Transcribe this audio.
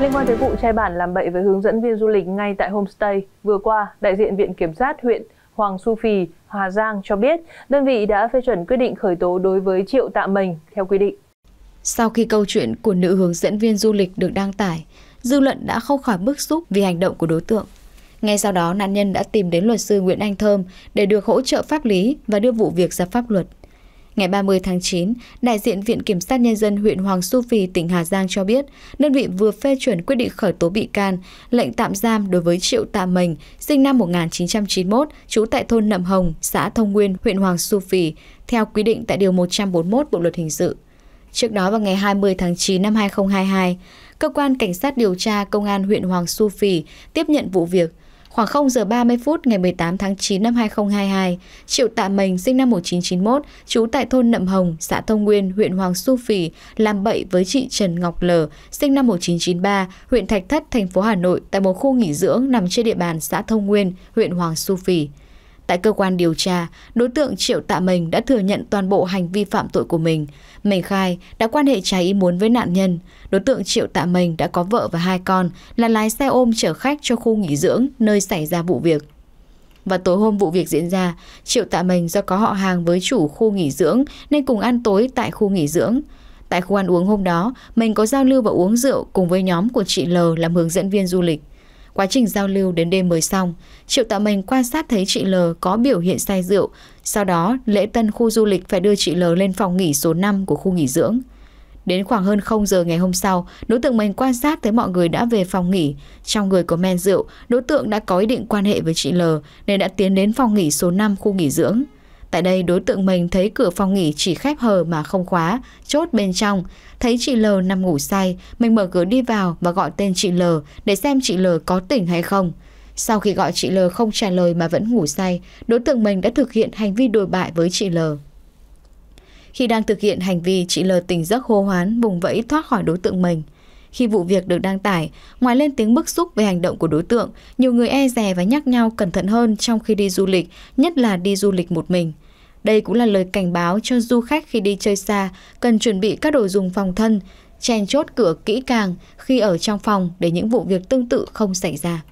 Liên quan tới vụ trai bản làm bậy với hướng dẫn viên du lịch ngay tại homestay, vừa qua, đại diện Viện Kiểm sát huyện Hoàng Su Phì, Hòa Giang cho biết đơn vị đã phê chuẩn quyết định khởi tố đối với Triệu Tạ Mình theo quy định. Sau khi câu chuyện của nữ hướng dẫn viên du lịch được đăng tải, dư luận đã không khỏi bức xúc vì hành động của đối tượng. Ngay sau đó, nạn nhân đã tìm đến luật sư Nguyễn Anh Thơm để được hỗ trợ pháp lý và đưa vụ việc ra pháp luật. Ngày 30 tháng 9, đại diện Viện Kiểm sát Nhân dân huyện Hoàng Su Phi, tỉnh Hà Giang cho biết, đơn vị vừa phê chuẩn quyết định khởi tố bị can, lệnh tạm giam đối với Triệu Tạ Mình, sinh năm 1991, trú tại thôn Nậm Hồng, xã Thông Nguyên, huyện Hoàng Su Phi, theo quy định tại Điều 141 Bộ Luật Hình sự. Trước đó vào ngày 20 tháng 9 năm 2022, Cơ quan Cảnh sát điều tra Công an huyện Hoàng Su Phi tiếp nhận vụ việc – Khoảng 0 giờ 30 phút ngày 18 tháng 9 năm 2022, Triệu Tạ Mình sinh năm 1991, trú tại thôn Nậm Hồng, xã Thông Nguyên, huyện Hoàng Su Phì, làm bậy với chị Trần Ngọc Lờ, sinh năm 1993, huyện Thạch Thất, thành phố Hà Nội tại một khu nghỉ dưỡng nằm trên địa bàn xã Thông Nguyên, huyện Hoàng Su Phì. Tại cơ quan điều tra, đối tượng Triệu Tạ Mình đã thừa nhận toàn bộ hành vi phạm tội của mình. Mình khai đã quan hệ trái ý muốn với nạn nhân. Đối tượng Triệu Tạ Mình đã có vợ và hai con, là lái xe ôm chở khách cho khu nghỉ dưỡng nơi xảy ra vụ việc. Và tối hôm vụ việc diễn ra, Triệu Tạ Mình do có họ hàng với chủ khu nghỉ dưỡng nên cùng ăn tối tại khu nghỉ dưỡng. Tại khu ăn uống hôm đó, mình có giao lưu và uống rượu cùng với nhóm của chị L làm hướng dẫn viên du lịch. Quá trình giao lưu đến đêm mới xong, Triệu Tạ Mình quan sát thấy chị L có biểu hiện say rượu, sau đó lễ tân khu du lịch phải đưa chị L lên phòng nghỉ số 5 của khu nghỉ dưỡng. Đến khoảng hơn 0 giờ ngày hôm sau, đối tượng mình quan sát thấy mọi người đã về phòng nghỉ. Trong người có men rượu, đối tượng đã có ý định quan hệ với chị L nên đã tiến đến phòng nghỉ số 5 khu nghỉ dưỡng. Tại đây đối tượng mình thấy cửa phòng nghỉ chỉ khép hờ mà không khóa, chốt bên trong. Thấy chị L nằm ngủ say, mình mở cửa đi vào và gọi tên chị L để xem chị L có tỉnh hay không. Sau khi gọi chị L không trả lời mà vẫn ngủ say, đối tượng mình đã thực hiện hành vi đồi bại với chị L. Khi đang thực hiện hành vi, chị L tỉnh giấc hô hoán, vùng vẫy thoát khỏi đối tượng mình. Khi vụ việc được đăng tải, ngoài lên tiếng bức xúc về hành động của đối tượng, nhiều người e rè và nhắc nhau cẩn thận hơn trong khi đi du lịch, nhất là đi du lịch một mình. Đây cũng là lời cảnh báo cho du khách khi đi chơi xa, cần chuẩn bị các đồ dùng phòng thân, chèn chốt cửa kỹ càng khi ở trong phòng để những vụ việc tương tự không xảy ra.